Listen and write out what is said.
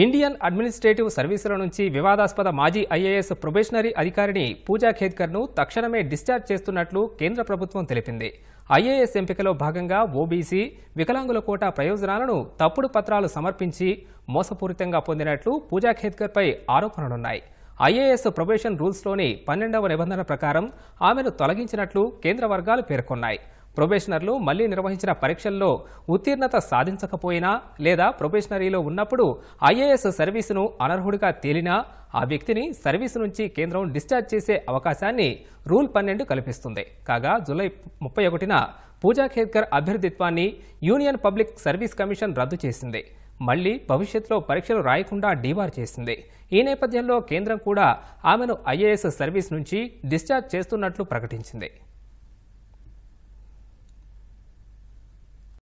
Indian administrative సర్వీసుల నుంచి వివాదాస్పద మాజీ ఐఏఎస్ ప్రొబేషనరీ అధికారిని పూజా ఖేద్కర్ను తక్షణమే డిశ్చార్జ్ చేస్తున్నట్లు కేంద్ర ప్రభుత్వం తెలిపింది ఐఏఎస్ ఎంపికలో భాగంగా ఓబీసీ వికలాంగుల కోట ప్రయోజనాలను తప్పుడు పత్రాలు సమర్పించి మోసపూరితంగా పొందినట్లు పూజా ఖేద్కర్పై ఆరోపణలున్నాయి ఐఏఎస్ ప్రొబేషన్ రూల్స్లోని పన్నెండవ నిబంధన ప్రకారం ఆమెను తొలగించినట్లు కేంద్ర వర్గాలు పేర్కొన్నాయి ప్రొబేషనర్లు మళ్లీ నిర్వహించిన పరీక్షల్లో ఉత్తీర్ణత సాధించకపోయినా లేదా ప్రొబేషనరీలో ఉన్నప్పుడు ఐఏఎస్ సర్వీసును అనర్హుడిగా తేలినా ఆ వ్యక్తిని సర్వీసు నుంచి కేంద్రం డిశ్చార్జ్ చేసే అవకాశాన్ని రూల్ పన్నెండు కల్పిస్తుంది కాగా జులై ముప్పై ఒకటిన పూజా ఖేద్కర్ అభ్యర్థిత్వాన్ని యూనియన్ పబ్లిక్ సర్వీస్ కమిషన్ రద్దు చేసింది మళ్లీ భవిష్యత్తులో పరీక్షలు రాయకుండా డీబార్ చేసింది ఈ నేపథ్యంలో కేంద్రం కూడా ఆమెను ఐఏఎస్ సర్వీస్ నుంచి డిశ్చార్జ్ చేస్తున్నట్లు ప్రకటించింది